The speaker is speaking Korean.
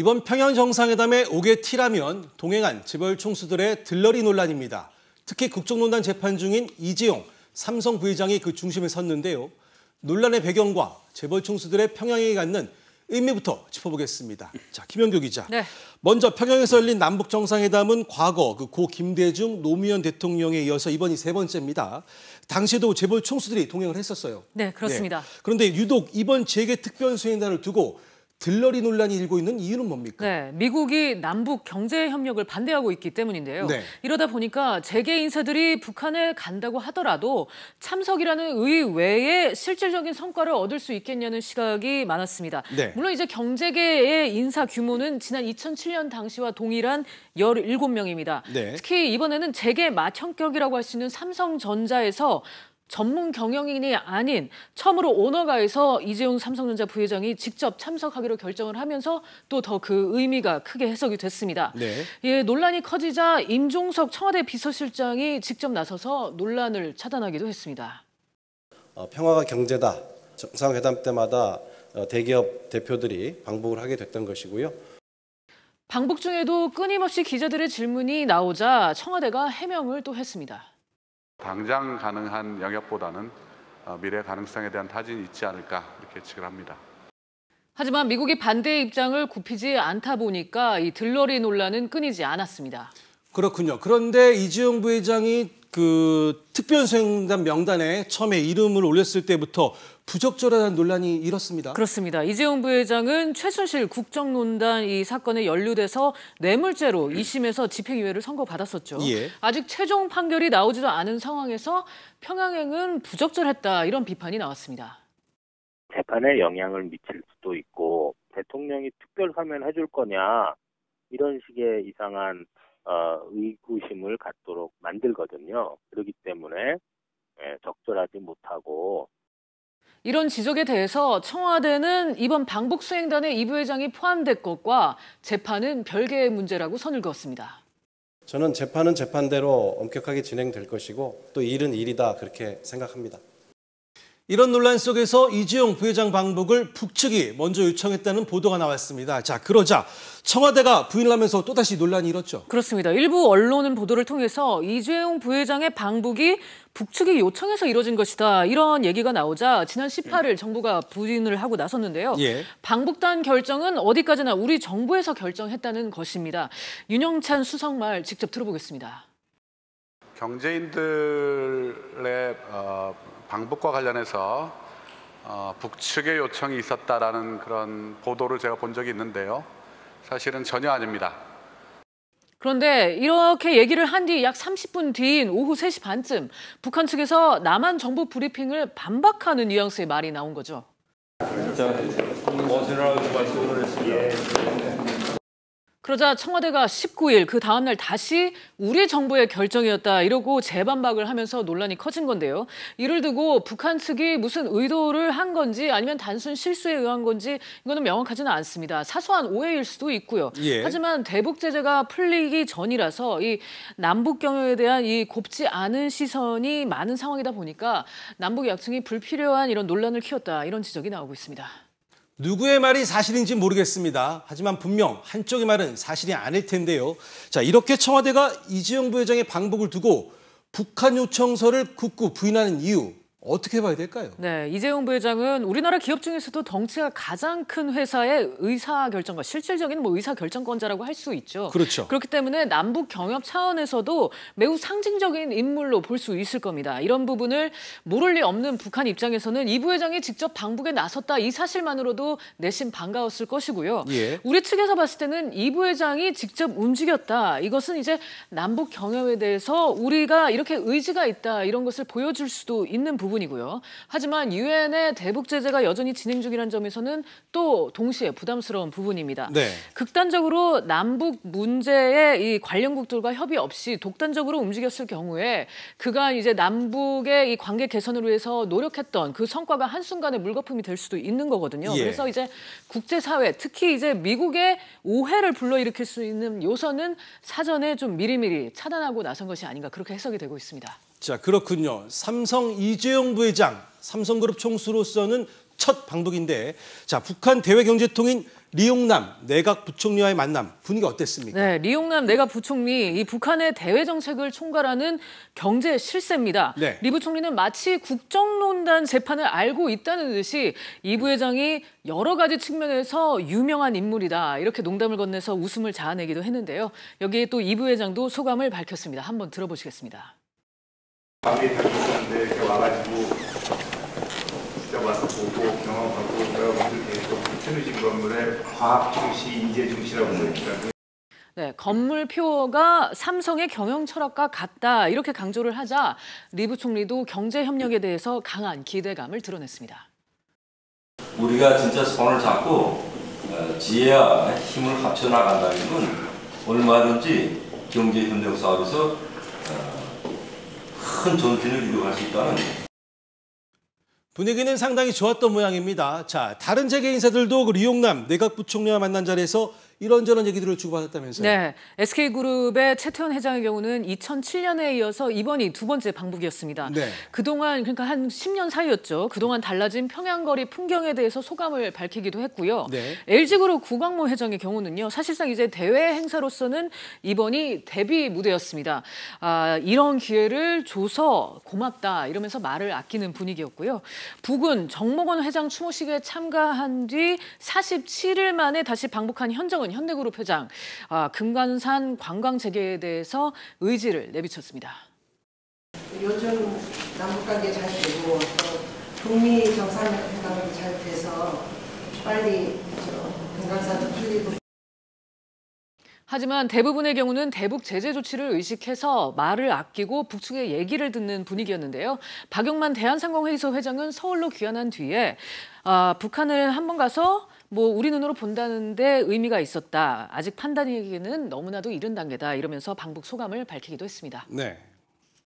이번 평양 정상회담의 옥의 티라면 동행한 재벌 총수들의 들러리 논란입니다. 특히 국정농단 재판 중인 이재용 삼성 부회장이 그 중심에 섰는데요. 논란의 배경과 재벌 총수들의 평양에 갖는 의미부터 짚어보겠습니다. 자, 김현규 기자. 네. 먼저 평양에서 열린 남북 정상회담은 과거 그 고 김대중 노무현 대통령에 이어서 이번이 세 번째입니다. 당시에도 재벌 총수들이 동행을 했었어요. 네, 그렇습니다. 네. 그런데 유독 이번 재계 특별 수행단을 두고 들러리 논란이 일고 있는 이유는 뭡니까? 네, 미국이 남북 경제 협력을 반대하고 있기 때문인데요. 네. 이러다 보니까 재계 인사들이 북한에 간다고 하더라도 참석이라는 의외의 실질적인 성과를 얻을 수 있겠냐는 시각이 많았습니다. 네. 물론 이제 경제계의 인사 규모는 지난 2007년 당시와 동일한 17명입니다. 네. 특히 이번에는 재계 맏형격이라고 할 수 있는 삼성전자에서 전문 경영인이 아닌 처음으로 오너가에서 이재용 삼성전자 부회장이 직접 참석하기로 결정을 하면서 또 더 그 의미가 크게 해석이 됐습니다. 네. 예, 논란이 커지자 임종석 청와대 비서실장이 직접 나서서 논란을 차단하기도 했습니다. 어, 평화가 경제다. 정상회담 때마다 어, 대기업 대표들이 방북을 하게 됐던 것이고요. 방북 중에도 끊임없이 기자들의 질문이 나오자 청와대가 해명을 또 했습니다. 당장 가능한 영역보다는 어, 미래 가능성에 대한 타진이 있지 않을까 이렇게 예측을 합니다. 하지만 미국이 반대의 입장을 굽히지 않다 보니까 이 들러리 논란은 끊이지 않았습니다. 그렇군요. 그런데 이재용 부회장이 그 특별수행단 명단에 처음에 이름을 올렸을 때부터 부적절하다는 논란이 일었습니다. 그렇습니다. 이재용 부회장은 최순실 국정농단 이 사건에 연루돼서 뇌물죄로 2심에서 집행유예를 선고받았었죠. 예. 아직 최종 판결이 나오지도 않은 상황에서 평양행은 부적절했다 이런 비판이 나왔습니다. 재판에 영향을 미칠 수도 있고 대통령이 특별 사면 해줄 거냐 이런 식의 이상한 어, 의구심을 갖도록 만들거든요. 그렇기 때문에 예, 적절하지 못하고 이런 지적에 대해서 청와대는 이번 방북 수행단의이 부회장이 포함될 것과 재판은 별개의 문제라고 선을 그었습니다. 저는 재판은 재판대로 엄격하게 진행될 것이고 또 일은 일이다 그렇게 생각합니다. 이런 논란 속에서 이재용 부회장 방북을 북측이 먼저 요청했다는 보도가 나왔습니다. 자, 그러자 청와대가 부인을 하면서 또다시 논란이 일었죠. 그렇습니다. 일부 언론은 보도를 통해서 이재용 부회장의 방북이 북측이 요청해서 이뤄진 것이다. 이런 얘기가 나오자 지난 18일 정부가 부인을 하고 나섰는데요. 예. 방북단 결정은 어디까지나 우리 정부에서 결정했다는 것입니다. 윤영찬 수석말 직접 들어보겠습니다. 경제인들의 어... 방북과 관련해서 어, 북측의 요청이 있었다라는 그런 보도를 제가 본 적이 있는데요. 사실은 전혀 아닙니다. 그런데 이렇게 얘기를 한 뒤 약 30분 뒤인 오후 3시 반쯤 북한 측에서 남한 정부 브리핑을 반박하는 뉘앙스의 말이 나온 거죠. 자, 어제나 뭐, 말씀을 했습니다. 예, 예. 그러자 청와대가 19일 그 다음날 다시 우리 정부의 결정이었다 이러고 재반박을 하면서 논란이 커진 건데요. 이를 두고 북한 측이 무슨 의도를 한 건지 아니면 단순 실수에 의한 건지 이거는 명확하지는 않습니다. 사소한 오해일 수도 있고요. 예. 하지만 대북 제재가 풀리기 전이라서 이 남북 경협에 대한 이 곱지 않은 시선이 많은 상황이다 보니까 남북 약층이 불필요한 이런 논란을 키웠다 이런 지적이 나오고 있습니다. 누구의 말이 사실인지 모르겠습니다. 하지만 분명 한쪽의 말은 사실이 아닐 텐데요. 자, 이렇게 청와대가 이재용 부회장의 방북을 두고 북한 요청서를 굳고 부인하는 이유 어떻게 봐야 될까요? 네, 이재용 부회장은 우리나라 기업 중에서도 덩치가 가장 큰 회사의 의사 결정과 실질적인 뭐 의사 결정권자라고 할 수 있죠. 그렇죠. 그렇기 때문에 남북 경협 차원에서도 매우 상징적인 인물로 볼 수 있을 겁니다. 이런 부분을 모를 리 없는 북한 입장에서는 이 부회장이 직접 방북에 나섰다 이 사실만으로도 내심 반가웠을 것이고요. 예. 우리 측에서 봤을 때는 이 부회장이 직접 움직였다. 이것은 이제 남북 경협에 대해서 우리가 이렇게 의지가 있다 이런 것을 보여줄 수도 있는 부분. 입니다 부분이고요. 하지만 유엔의 대북 제재가 여전히 진행 중이라는 점에서는 또 동시에 부담스러운 부분입니다. 네. 극단적으로 남북 문제에 이 관련국들과 협의 없이 독단적으로 움직였을 경우에 그간 이제 남북의 이 관계 개선을 위해서 노력했던 그 성과가 한순간에 물거품이 될 수도 있는 거거든요. 예. 그래서 이제 국제사회 특히 이제 미국의 오해를 불러일으킬 수 있는 요소는 사전에 좀 미리미리 차단하고 나선 것이 아닌가 그렇게 해석이 되고 있습니다. 자, 그렇군요. 삼성 이재용 부회장, 삼성그룹 총수로서는 첫 방북인데 자, 북한 대외 경제통인 리용남 내각 부총리와의 만남 분위기 어땠습니까? 네, 리용남 내각 부총리 이 북한의 대외 정책을 총괄하는 경제 실세입니다. 네. 리 부총리는 마치 국정농단 재판을 알고 있다는 듯이 이 부회장이 여러 가지 측면에서 유명한 인물이다 이렇게 농담을 건네서 웃음을 자아내기도 했는데요. 여기에 또 이 부회장도 소감을 밝혔습니다. 한번 들어보시겠습니다. 밤에 자고 있었는데 이렇게 와가지고 직접 와서 보고 경험하고 여러분들 계속 붙여주 건물에 과학 중시, 인재 중시라고 써있더 그러니까 그 네, 건물 표어가 삼성의 경영 철학과 같다 이렇게 강조를 하자 리브 총리도 경제 협력에 대해서 강한 기대감을 드러냈습니다. 우리가 진짜 손을 잡고 어, 지혜와 힘을 합쳐 나간다는 건 얼마든지 경제 협력 사업에서 어, 큰 전진을 이루어갈 수 있다는 분위기는 상당히 좋았던 모양입니다. 자, 다른 재계 인사들도 그 리용남 내각부총리와 만난 자리에서 이런저런 얘기들을 주고받았다면서요. 네. SK그룹의 최태원 회장의 경우는 2007년에 이어서 이번이 두 번째 방북이었습니다. 네. 그동안 그러니까 한 10년 사이였죠. 그동안 달라진 평양거리 풍경에 대해서 소감을 밝히기도 했고요. 네. LG그룹 구광모 회장의 경우는요. 사실상 이제 대외 행사로서는 이번이 데뷔 무대였습니다. 아, 이런 기회를 줘서 고맙다 이러면서 말을 아끼는 분위기였고요. 북은 정목원 회장 추모식에 참가한 뒤 47일 만에 다시 방북한 현정은 이재원 현대그룹 회장 아, 금관산 관광 재개에 대해서 의지를 내비쳤습니다. 요즘 남북관계 잘 되고 북미 정상회담도 잘 돼서 빨리 금강산도 풀리고 하지만 대부분의 경우는 대북 제재 조치를 의식해서 말을 아끼고 북측의 얘기를 듣는 분위기였는데요. 박영만 대한상공회의소 회장은 서울로 귀환한 뒤에 아, 북한을 한번 가서 뭐 우리 눈으로 본다는데 의미가 있었다. 아직 판단이기는 너무나도 이른 단계다. 이러면서 방북 소감을 밝히기도 했습니다. 네.